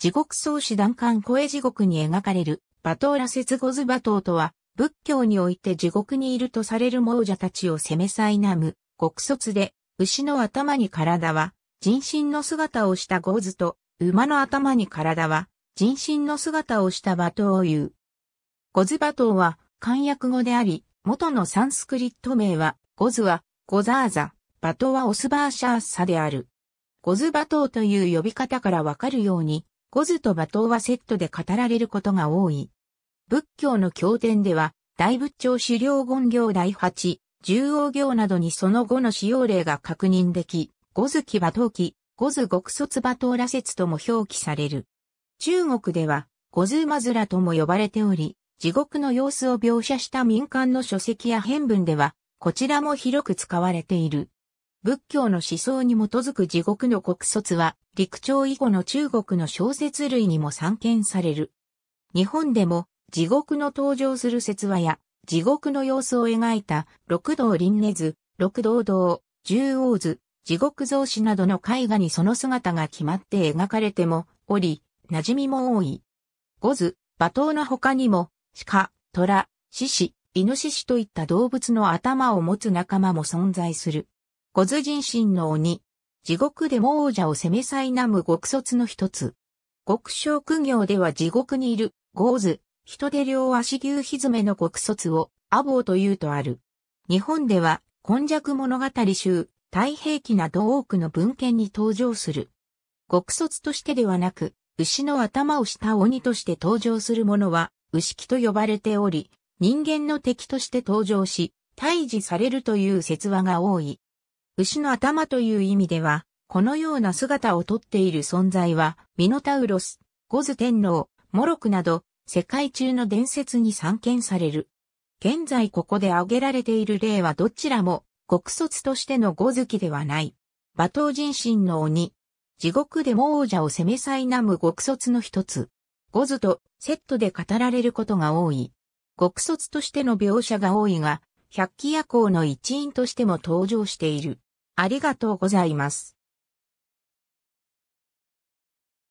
地獄創始弾冠声地獄に描かれる、バトーラ節ゴズバトーとは、仏教において地獄にいるとされる亡者たちを責めさいなむ、極卒で、牛の頭に体は、人身の姿をしたゴズと、馬の頭に体は、人身の姿をしたバトーを言う。ゴズバトーは、漢訳語であり、元のサンスクリット名は、ゴズは、ゴザーザ、バトーはオスバーシャーサである。ゴズトーという呼び方からわかるように、五図と馬頭はセットで語られることが多い。仏教の経典では、大仏頂修行、言行第八、十王行などにその後の使用例が確認でき、五図記馬頭記、五図極卒馬頭羅説とも表記される。中国では、五図マズラとも呼ばれており、地獄の様子を描写した民間の書籍や編文では、こちらも広く使われている。仏教の思想に基づく地獄の国卒は、陸朝以後の中国の小説類にも散見される。日本でも、地獄の登場する説話や、地獄の様子を描いた、六道輪廻図、六道道、十王図、地獄像師などの絵画にその姿が決まって描かれても、おり、馴染みも多い。五図、馬頭の他にも、鹿、虎、獅子、イノシシといった動物の頭を持つ仲間も存在する。ゴズ人神の鬼。地獄でも王者を攻め災難む極卒の一つ。極小苦行では地獄にいる、ゴーズ、人手両足牛ひずめの極卒を、アボと言うとある。日本では、今弱物語集、太平記など多くの文献に登場する。極卒としてではなく、牛の頭をした鬼として登場するものは、牛木と呼ばれており、人間の敵として登場し、退治されるという説話が多い。牛の頭という意味では、このような姿をとっている存在は、ミノタウロス、ゴズ天皇、モロクなど、世界中の伝説に散見される。現在ここで挙げられている例はどちらも、極卒としてのゴズキではない。馬頭人心の鬼。地獄でも王者を攻めさいなむ極卒の一つ。ゴズとセットで語られることが多い。極卒としての描写が多いが、百鬼夜行の一員としても登場している。ありがとうございます。